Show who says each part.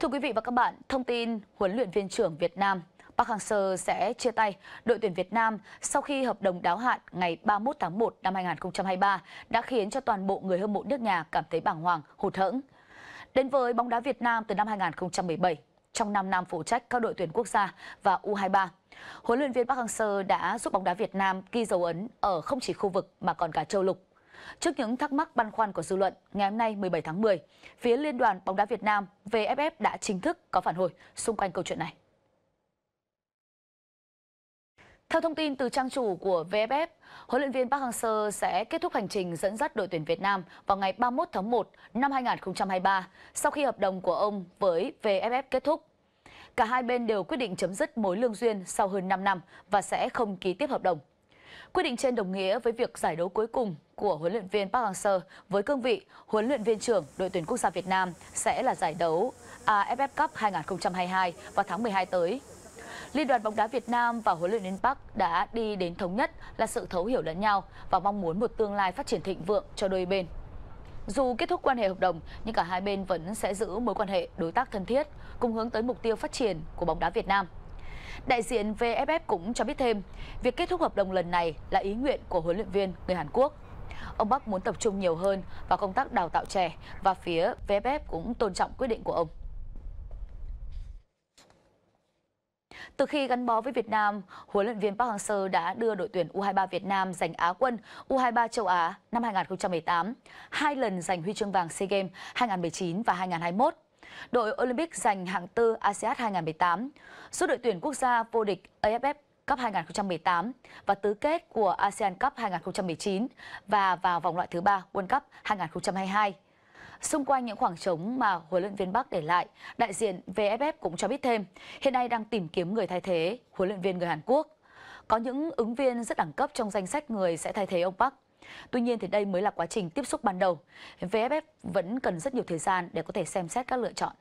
Speaker 1: Thưa quý vị và các bạn, thông tin huấn luyện viên trưởng Việt Nam Park Hang-seo sẽ chia tay đội tuyển Việt Nam sau khi hợp đồng đáo hạn ngày 31 tháng 1 năm 2023 đã khiến cho toàn bộ người hâm mộ nước nhà cảm thấy bàng hoàng, hụt hẫng. Đến với bóng đá Việt Nam từ năm 2017, trong 5 năm phụ trách các đội tuyển quốc gia và U23, huấn luyện viên Park Hang-seo đã giúp bóng đá Việt Nam ghi dấu ấn ở không chỉ khu vực mà còn cả châu lục. Trước những thắc mắc băn khoăn của dư luận, ngày hôm nay 17 tháng 10, phía Liên đoàn bóng đá Việt Nam VFF đã chính thức có phản hồi xung quanh câu chuyện này. Theo thông tin từ trang chủ của VFF, huấn luyện viên Park Hang-seo sẽ kết thúc hành trình dẫn dắt đội tuyển Việt Nam vào ngày 31 tháng 1 năm 2023 sau khi hợp đồng của ông với VFF kết thúc. Cả hai bên đều quyết định chấm dứt mối lương duyên sau hơn 5 năm và sẽ không ký tiếp hợp đồng. Quyết định trên đồng nghĩa với việc giải đấu cuối cùng của huấn luyện viên Park Hang-seo với cương vị huấn luyện viên trưởng đội tuyển quốc gia Việt Nam sẽ là giải đấu AFF Cup 2022 vào tháng 12 tới. Liên đoàn bóng đá Việt Nam và huấn luyện viên Park đã đi đến thống nhất là sự thấu hiểu lẫn nhau và mong muốn một tương lai phát triển thịnh vượng cho đôi bên. Dù kết thúc quan hệ hợp đồng, nhưng cả hai bên vẫn sẽ giữ mối quan hệ đối tác thân thiết, cùng hướng tới mục tiêu phát triển của bóng đá Việt Nam. Đại diện VFF cũng cho biết thêm, việc kết thúc hợp đồng lần này là ý nguyện của huấn luyện viên người Hàn Quốc. Ông Bắc muốn tập trung nhiều hơn vào công tác đào tạo trẻ và phía VFF cũng tôn trọng quyết định của ông. Từ khi gắn bó với Việt Nam, huấn luyện viên Park Hang-seo đã đưa đội tuyển U23 Việt Nam giành Á quân U23 châu Á năm 2018, hai lần giành huy chương vàng SEA Games 2019 và 2021 đội Olympic giành hạng tư ASEAN 2018, giúp đội tuyển quốc gia vô địch AFF Cup 2018 và tứ kết của ASEAN Cup 2019 và vào vòng loại thứ ba World Cup 2022. Xung quanh những khoảng trống mà huấn luyện viên Bắc để lại, đại diện VFF cũng cho biết thêm, hiện nay đang tìm kiếm người thay thế, huấn luyện viên người Hàn Quốc. Có những ứng viên rất đẳng cấp trong danh sách người sẽ thay thế ông Park. Tuy nhiên thì đây mới là quá trình tiếp xúc ban đầu. VFF vẫn cần rất nhiều thời gian để có thể xem xét các lựa chọn.